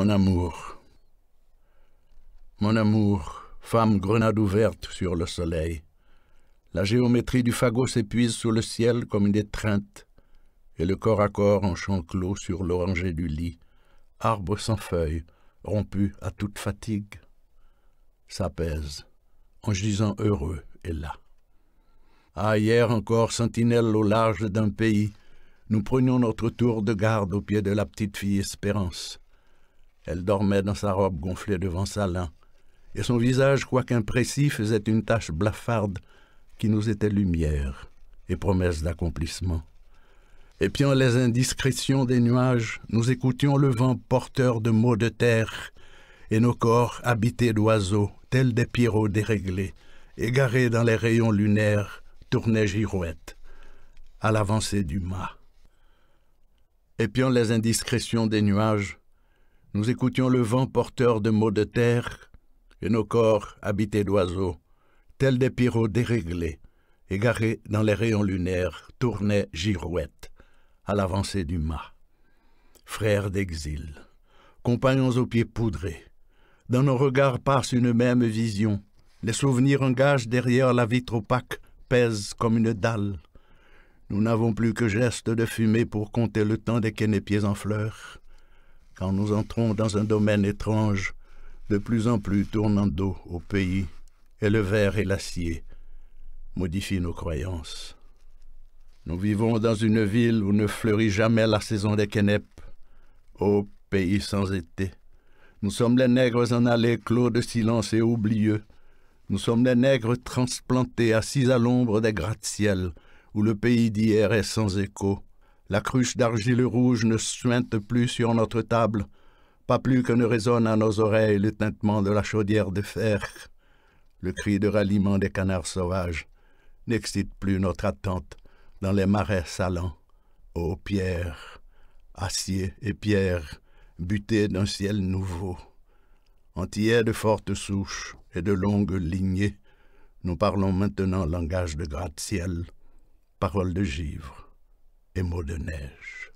mon amour. Mon amour, femme grenade ouverte sur le soleil, la géométrie du fagot s'épuise sous le ciel comme une étreinte, et le corps à corps en chant clos sur l'oranger du lit, arbre sans feuilles, rompu à toute fatigue, s'apaise en disant heureux et là. Ah, hier encore, sentinelle au large d'un pays, nous prenions notre tour de garde au pied de la petite fille Espérance. Elle dormait dans sa robe gonflée devant sa lin, et son visage, quoique imprécis, faisait une tache blafarde qui nous était lumière et promesse d'accomplissement. Épiant les indiscrétions des nuages, nous écoutions le vent porteur de maux de terre, et nos corps habités d'oiseaux, tels des pierrots déréglés, égarés dans les rayons lunaires, tournaient girouettes, à l'avancée du mât. Épiant les indiscrétions des nuages, nous écoutions le vent porteur de mots de terre, et nos corps habités d'oiseaux, tels des pyros déréglés, égarés dans les rayons lunaires, tournaient girouettes à l'avancée du mât. Frères d'exil, compagnons aux pieds poudrés, dans nos regards passe une même vision, les souvenirs engagent derrière la vitre opaque, pèsent comme une dalle. Nous n'avons plus que gestes de fumée pour compter le temps des pieds en fleurs quand nous entrons dans un domaine étrange, de plus en plus tournant d'eau au pays, et le verre et l'acier modifient nos croyances. Nous vivons dans une ville où ne fleurit jamais la saison des Kennep, Ô pays sans été, nous sommes les nègres en allée clos de silence et oublieux. Nous sommes les nègres transplantés, assis à l'ombre des gratte-ciels, où le pays d'hier est sans écho, la cruche d'argile rouge ne suinte plus sur notre table, pas plus que ne résonne à nos oreilles le tintement de la chaudière de fer. Le cri de ralliement des canards sauvages n'excite plus notre attente dans les marais salants. Ô pierre, acier et pierre, butée d'un ciel nouveau. entiers de fortes souches et de longues lignées, nous parlons maintenant langage de gratte-ciel, parole de givre et mots de neige.